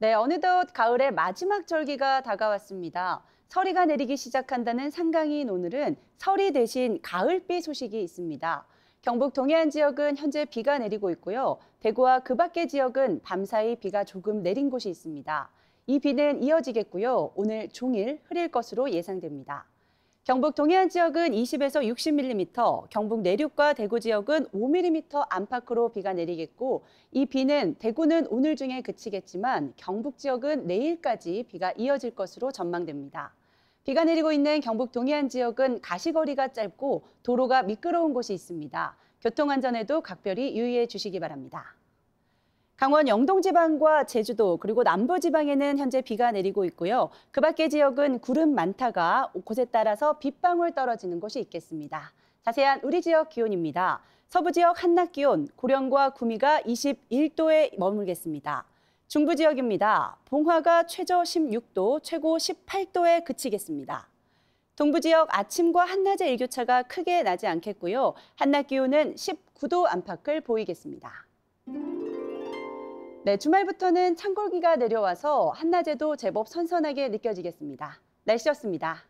네, 어느덧 가을의 마지막 절기가 다가왔습니다. 서리가 내리기 시작한다는 상강인 오늘은 서리 대신 가을비 소식이 있습니다. 경북 동해안 지역은 현재 비가 내리고 있고요. 대구와 그 밖의 지역은 밤사이 비가 조금 내린 곳이 있습니다. 이 비는 이어지겠고요. 오늘 종일 흐릴 것으로 예상됩니다. 경북 동해안 지역은 20에서 60mm, 경북 내륙과 대구 지역은 5mm 안팎으로 비가 내리겠고 이 비는 대구는 오늘 중에 그치겠지만 경북 지역은 내일까지 비가 이어질 것으로 전망됩니다. 비가 내리고 있는 경북 동해안 지역은 가시거리가 짧고 도로가 미끄러운 곳이 있습니다. 교통안전에도 각별히 유의해 주시기 바랍니다. 강원 영동지방과 제주도 그리고 남부지방에는 현재 비가 내리고 있고요. 그 밖의 지역은 구름 많다가 곳에 따라서 빗방울 떨어지는 곳이 있겠습니다. 자세한 우리 지역 기온입니다. 서부 지역 한낮 기온 고령과 구미가 21도에 머물겠습니다. 중부 지역입니다. 봉화가 최저 16도, 최고 18도에 그치겠습니다. 동부 지역 아침과 한낮의 일교차가 크게 나지 않겠고요. 한낮 기온은 19도 안팎을 보이겠습니다. 네, 주말부터는 찬 골기가 내려와서 한낮에도 제법 선선하게 느껴지겠습니다. 날씨였습니다.